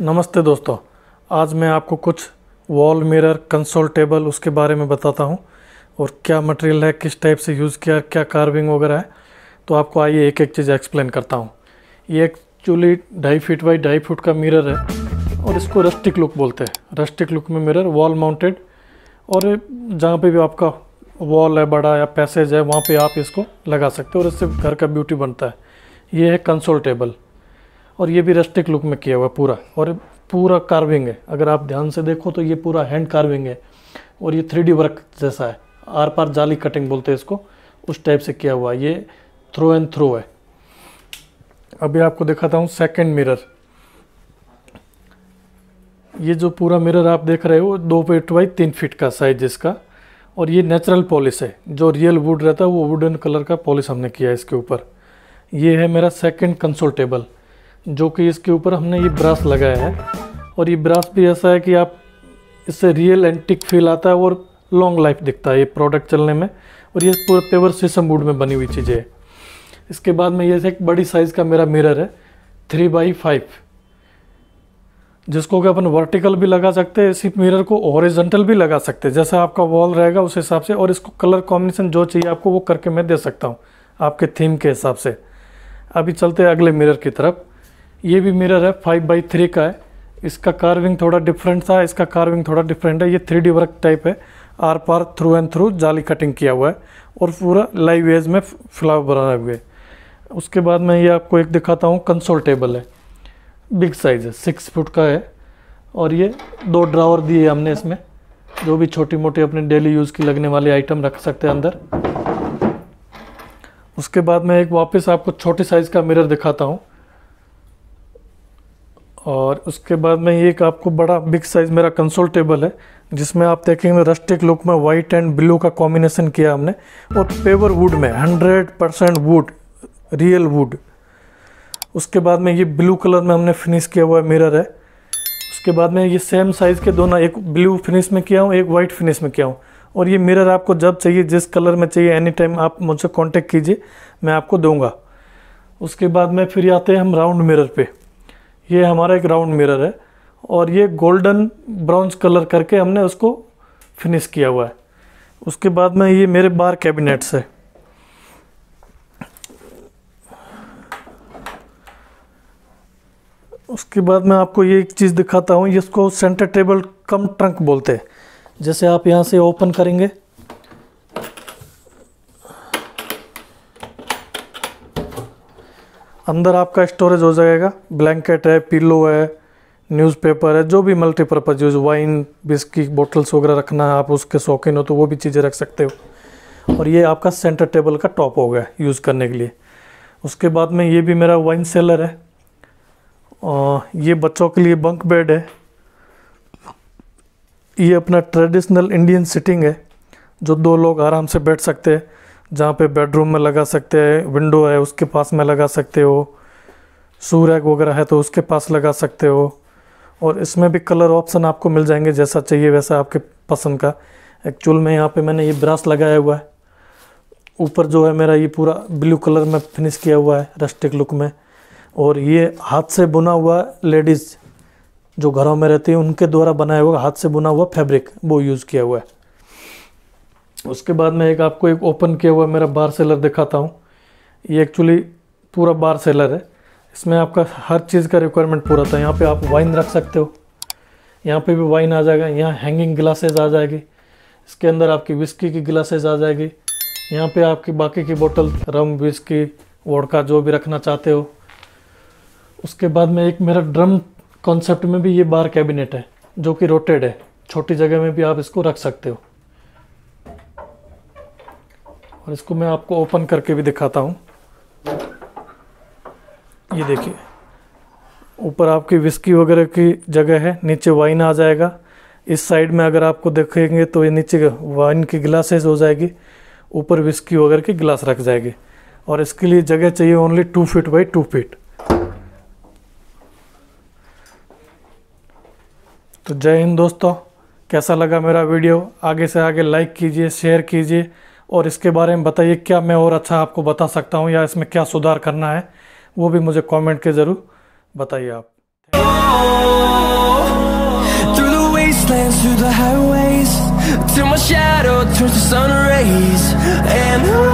नमस्ते दोस्तों आज मैं आपको कुछ वॉल मिरर कंसोल टेबल उसके बारे में बताता हूँ और क्या मटेरियल है किस टाइप से यूज़ किया क्या कार्विंग वगैरह है तो आपको आइए एक एक चीज़ एक्सप्लेन करता हूँ ये एक्चुअली ढाई फीट बाई ढाई फुट का मिरर है और इसको रस्टिक लुक बोलते हैं रस्टिक लुक में मिरर वॉल माउंटेड और जहाँ पे भी आपका वॉल है बड़ा या पैसेज है वहाँ पे आप इसको लगा सकते हो और इससे घर का ब्यूटी बनता है ये है कंसोल टेबल और ये भी रेस्टिक लुक में किया हुआ है पूरा और पूरा कार्विंग है अगर आप ध्यान से देखो तो ये पूरा हैंड कार्विंग है और ये थ्री वर्क जैसा है आर पार जाली कटिंग बोलते हैं इसको उस टाइप से किया हुआ ये थ्रो एंड थ्रो है अभी आपको दिखाता हूँ सेकेंड मिरर ये जो पूरा मिरर आप देख रहे हो दो फीट बाई तीन फीट का साइज इसका और ये नेचुरल पॉलिश है जो रियल वुड रहता है वो वुडन कलर का पॉलिश हमने किया है इसके ऊपर ये है मेरा सेकंड कंसोल टेबल जो कि इसके ऊपर हमने ये ब्रश लगाया है और ये ब्रश भी ऐसा है कि आप इससे रियल एंटिक फील आता है और लॉन्ग लाइफ दिखता है ये प्रोडक्ट चलने में और ये पूरा पेवर शीशम वुड में बनी हुई चीज़ें है इसके बाद में ये एक बड़ी साइज़ का मेरा मिरर है थ्री बाई फाइव जिसको कि अपन वर्टिकल भी लगा सकते हैं इसी मिरर को ओरिजेंटल भी लगा सकते हैं जैसा आपका वॉल रहेगा उस हिसाब से और इसको कलर कॉम्बिनेशन जो चाहिए आपको वो करके मैं दे सकता हूँ आपके थीम के हिसाब से अभी चलते हैं अगले मिरर की तरफ ये भी मिरर है फाइव बाई थ्री का है इसका कार्विंग थोड़ा डिफरेंट था इसका कार्विंग थोड़ा डिफरेंट है ये थ्री वर्क टाइप है आर पार थ्रू एंड थ्रू जाली कटिंग किया हुआ है और पूरा लाइव एज में फ्लावर बनाए हुए उसके बाद मैं ये आपको एक दिखाता हूँ कंसोल टेबल है बिग साइज़ है सिक्स फुट का है और ये दो ड्रावर दिए हमने इसमें जो भी छोटी मोटी अपने डेली यूज़ की लगने वाले आइटम रख सकते हैं अंदर उसके बाद मैं एक वापस आपको छोटे साइज़ का मिरर दिखाता हूँ और उसके बाद में ये एक आपको बड़ा बिग साइज़ मेरा कंसोल टेबल है जिसमें आप देखेंगे रस्टिक लुक में वाइट एंड ब्लू का कॉम्बिनेशन किया हमने और पेवर वुड में hundred percent wood real wood उसके बाद में ये ब्लू कलर में हमने फिनिश किया हुआ मिरर है उसके बाद में ये सेम साइज़ के दोनों एक ब्लू फिनिश में किया हूँ एक वाइट फिनिश में किया हूँ और ये मिरर आपको जब चाहिए जिस कलर में चाहिए एनी टाइम आप मुझसे कॉन्टेक्ट कीजिए मैं आपको दूंगा उसके बाद में फिर आते हैं हम राउंड मिरर पे ये हमारा एक राउंड मिरर है और ये गोल्डन ब्राउन्स कलर करके हमने उसको फिनिश किया हुआ है उसके बाद में ये मेरे बार कैबिनेट्स है उसके बाद मैं आपको ये एक चीज़ दिखाता हूँ इसको सेंटर टेबल कम ट्रंक बोलते हैं जैसे आप यहाँ से ओपन करेंगे अंदर आपका स्टोरेज हो जाएगा ब्लैंकेट है पिलो है न्यूज़पेपर है जो भी multipurpose use wine whisky bottles वगैरह रखना है आप उसके शौकीन हो तो वो भी चीज़ें रख सकते हो और ये आपका सेंटर टेबल का टॉप हो गया यूज़ करने के लिए उसके बाद में ये भी मेरा वाइन सेलर है और ये बच्चों के लिए बंक बेड है ये अपना ट्रेडिशनल इंडियन सिटिंग है जो दो लोग आराम से बैठ सकते हैं जहाँ पे बेडरूम में लगा सकते हैं विंडो है उसके पास में लगा सकते हो शू वगैरह है तो उसके पास लगा सकते हो और इसमें भी कलर ऑप्शन आपको मिल जाएंगे जैसा चाहिए वैसा आपके पसंद का एक्चुअल में यहाँ पे मैंने ये ब्रश लगाया हुआ है ऊपर जो है मेरा ये पूरा ब्लू कलर में फिनिश किया हुआ है रस्टिक लुक में और ये हाथ से बुना हुआ लेडीज़ जो घरों में रहती है उनके द्वारा बनाया हुआ हाथ से बुना हुआ फैब्रिक वो यूज़ किया हुआ है उसके बाद मैं एक आपको एक ओपन किया हुआ मेरा बार सेलर दिखाता हूँ ये एक्चुअली पूरा बार सेलर है इसमें आपका हर चीज़ का रिक्वायरमेंट पूरा था यहाँ पे आप वाइन रख सकते हो यहाँ पे भी वाइन आ जाएगा यहाँ हैंगिंग ग्लासेस आ जाएगी इसके अंदर आपकी विस्की की ग्लासेस आ जाएगी यहाँ पे आपकी बाकी की बोतल रम विस्की वोडका जो भी रखना चाहते हो उसके बाद में एक मेरा ड्रम कॉन्सेप्ट में भी ये बार कैबिनेट है जो कि रोटेड है छोटी जगह में भी आप इसको रख सकते हो और इसको मैं आपको ओपन करके भी दिखाता हूँ ये देखिए ऊपर आपकी विस्की वगैरह की जगह है नीचे वाइन आ जाएगा इस साइड में अगर आपको देखेंगे तो ये नीचे वाइन की ग्लासेस हो जाएगी ऊपर विस्की वगैरह की गिलास रख जाएगी और इसके लिए जगह चाहिए only two feet by two feet तो जय हिंद दोस्तों कैसा लगा मेरा वीडियो आगे से आगे लाइक कीजिए शेयर कीजिए और इसके बारे में बताइए क्या मैं और अच्छा आपको बता सकता हूँ या इसमें क्या सुधार करना है वो भी मुझे कमेंट के ज़रूर बताइए आप Till my shadow turns to sun rays and I